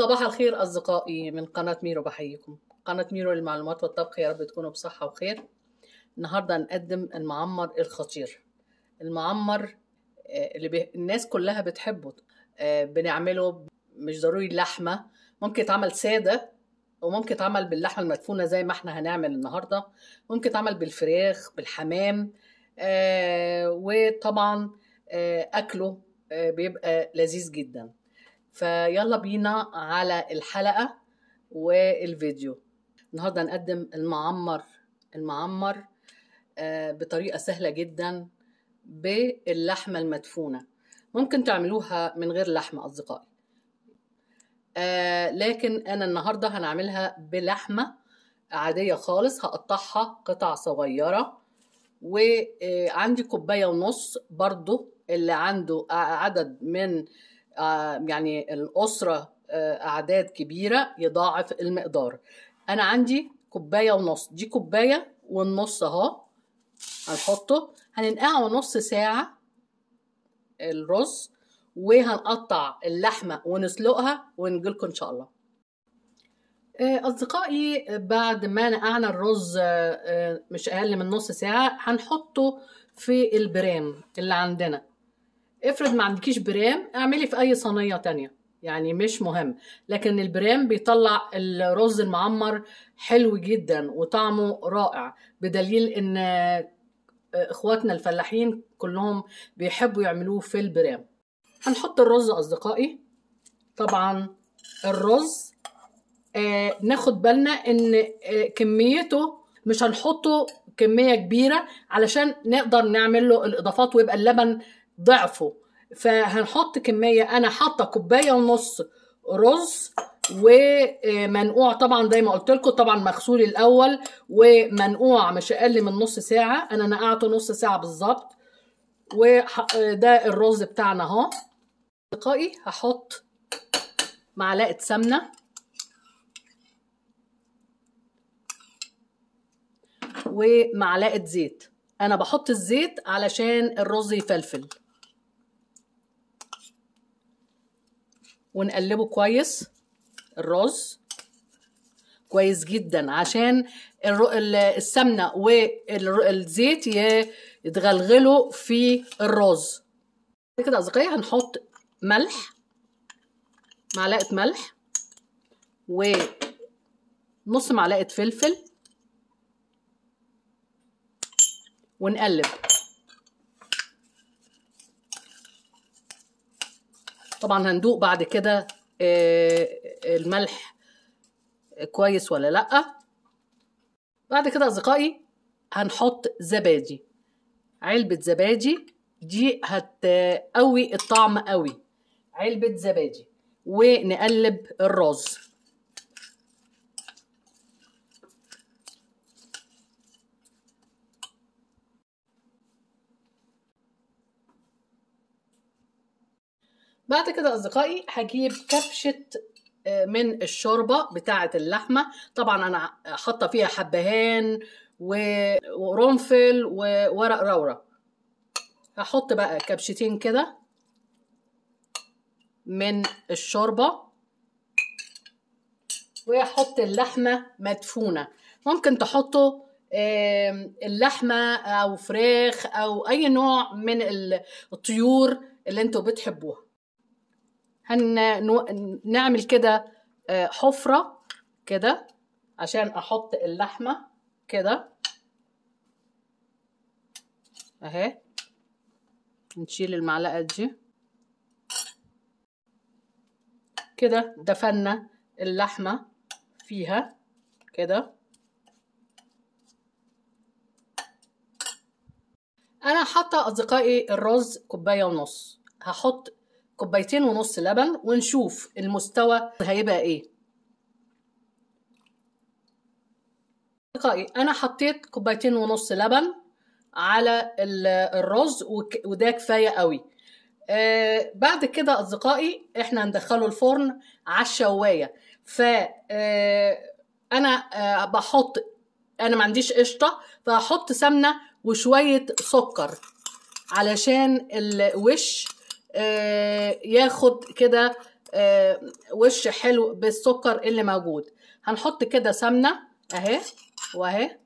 صباح الخير أصدقائي من قناة ميرو بحييكم قناة ميرو للمعلومات والطبخ يا رب تكونوا بصحة وخير النهاردة هنقدم المعمر الخطير المعمر آه، اللي الناس كلها بتحبه آه، بنعمله مش ضروري لحمة ممكن يتعمل سادة وممكن يتعمل باللحمة المدفونة زي ما احنا هنعمل النهاردة ممكن يتعمل بالفراخ بالحمام آه، وطبعا أكله بيبقى لذيذ جداً فيلا بينا على الحلقة والفيديو النهاردة نقدم المعمر المعمر آه، بطريقة سهلة جدا باللحمة المدفونة ممكن تعملوها من غير لحمة أصدقائي آه، لكن أنا النهاردة هنعملها بلحمة عادية خالص هقطعها قطع صغيرة وعندي كوباية ونص برضو اللي عنده عدد من آه، يعني الأسرة آه، أعداد كبيرة يضاعف المقدار أنا عندي كوباية ونص دي كوباية والنص أهو هنحطه هننقعه نص ساعة الرز وهنقطع اللحمة ونسلقها ونجيلكم إن شاء الله آه، أصدقائي بعد ما نقعنا الرز مش أقل من نص ساعة هنحطه في البرام اللي عندنا افرض ما عندكيش برام اعملي في اي صينيه تانية يعني مش مهم لكن البرام بيطلع الرز المعمر حلو جدا وطعمه رائع بدليل ان آه، اخواتنا الفلاحين كلهم بيحبوا يعملوه في البرام هنحط الرز اصدقائي طبعا الرز آه ناخد بالنا ان آه كميته مش هنحطه كميه كبيره علشان نقدر نعمل له الاضافات ويبقى اللبن ضعفه فهنحط كمية أنا حاطة كوباية ونص رز ومنقوع طبعا زي ما قلت لكم طبعا مغسول الاول ومنقوع مش اقل من نص ساعه انا نقعته نص ساعه بالظبط وده الرز بتاعنا اهو اصدقائي هحط معلقه سمنه ومعلقه زيت انا بحط الزيت علشان الرز يفلفل ونقلبه كويس الرز كويس جدا عشان السمنه والزيت يتغلغلوا في الرز كده اصدقائي هنحط ملح معلقه ملح ونص معلقه فلفل ونقلب طبعا هندوق بعد كده آه، الملح كويس ولا لأ بعد كده أصدقائي هنحط زبادي علبة زبادي دي هتقوي الطعم قوي علبة زبادي ونقلب الرز بعد كده اصدقائي هجيب كبشه آه، من الشوربه بتاعه اللحمه طبعا انا حاطه فيها حبهان وقرنفل وورق روره هحط بقى كبشتين كده من الشوربه واحط اللحمه مدفونه ممكن تحطوا اللحمه او فراخ او اي نوع من الطيور اللي انتوا بتحبوها هنعمل كده آه، حفرة كده عشان احط اللحمة كده اهي نشيل المعلقة دي كده دفنا اللحمة فيها كده انا حاطه اصدقائي الرز كوبايه ونص هحط كوبايتين ونص لبن ونشوف المستوى هيبقى ايه اصدقائي انا حطيت كوبايتين ونص لبن على الرز وده كفايه قوي آه، بعد كده اصدقائي احنا هندخله الفرن على الشوايه فأنا آه، انا آه، بحط انا ما عنديش قشطه فهحط سمنه وشويه سكر علشان الوش آه، ياخد كده آه، وش حلو بالسكر اللي موجود هنحط كده سمنه اهي واهي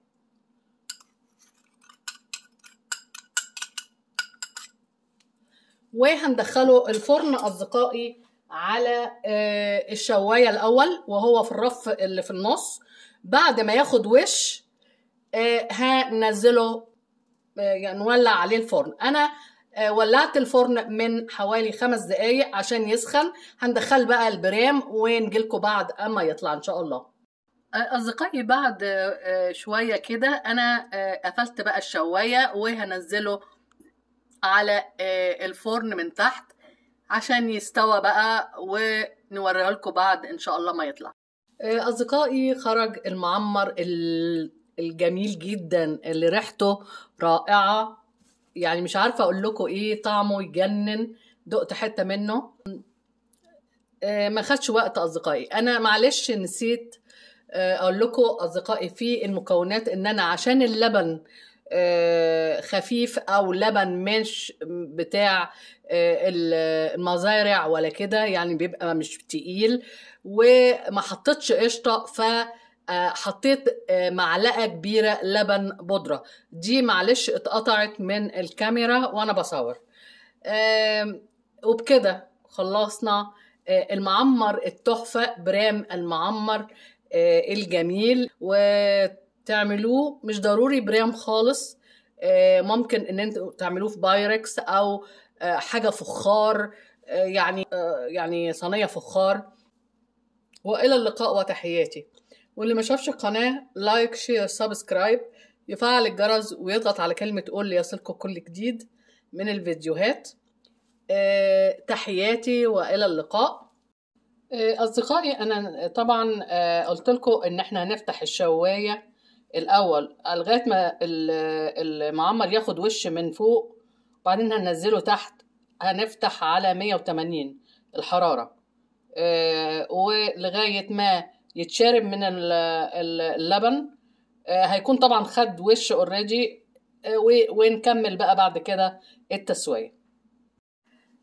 وهندخله الفرن اصدقائي على آه، الشوايه الاول وهو في الرف اللي في النص بعد ما ياخد وش هنزله يعني نولع عليه الفرن انا آه، ولعت الفرن من حوالي خمس دقايق عشان يسخن هندخل بقى البرام ونجيلكوا بعد اما يطلع ان شاء الله آه، اصدقائي بعد آه، شويه كده انا قفلت بقى الشوايه وهنزله على الفرن من تحت عشان يستوى بقى ونوريه لكم بعد ان شاء الله ما يطلع اصدقائي خرج المعمر الجميل جدا اللي ريحته رائعه يعني مش عارفه اقول لكم ايه طعمه يجنن دقت حته منه آه، ما خدش وقت اصدقائي انا معلش نسيت آه، اقول لكم اصدقائي في المكونات ان انا عشان اللبن آه، خفيف او لبن مش بتاع المزارع ولا كده يعني بيبقى مش تقيل وما حطيتش قشطه ف آه، حطيت آه، معلقة كبيرة لبن بودرة دي معلش اتقطعت من الكاميرا وانا بصور وبكده خلصنا آه، المعمر التحفة برام المعمر الجميل وتعملوه مش ضروري برام خالص ممكن ان انتوا تعملوه في بايركس او حاجة فخار يعني يعني صينية فخار والى اللقاء وتحياتي واللي ما شافش القناة لايك شير سبسكرايب يفعل الجرس ويضغط على كلمة قول ليصلكوا كل جديد من الفيديوهات أه تحياتي وإلى اللقاء أه أصدقائي أنا طبعا أه قلت لكم إن إحنا هنفتح الشواية الأول لغاية ما المعمر ياخد وش من فوق وبعدين هننزله تحت هنفتح على 180 الحرارة آه، ولغاية ما يتشرب من اللبن آه، هيكون طبعا خد وش اوريدي آه، ونكمل بقى بعد كده التسويه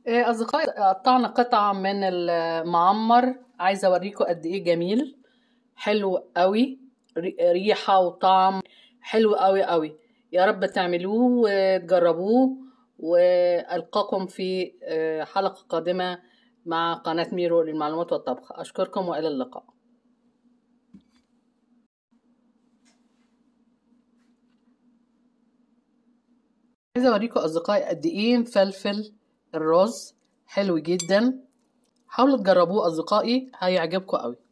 آه، اصدقائي قطعنا قطعه من المعمر عايزه اوريكم قد ايه جميل حلو قوي ريحه وطعم حلو قوي قوي يا رب تعملوه وتجربوه والقاكم في حلقه قادمه مع قناه ميرو للمعلومات والطبخ اشكركم والى اللقاء عايزه اوريكم اصدقائي قد ايه مفلفل الرز حلو جدا حاولوا تجربوه اصدقائي هيعجبكم قوي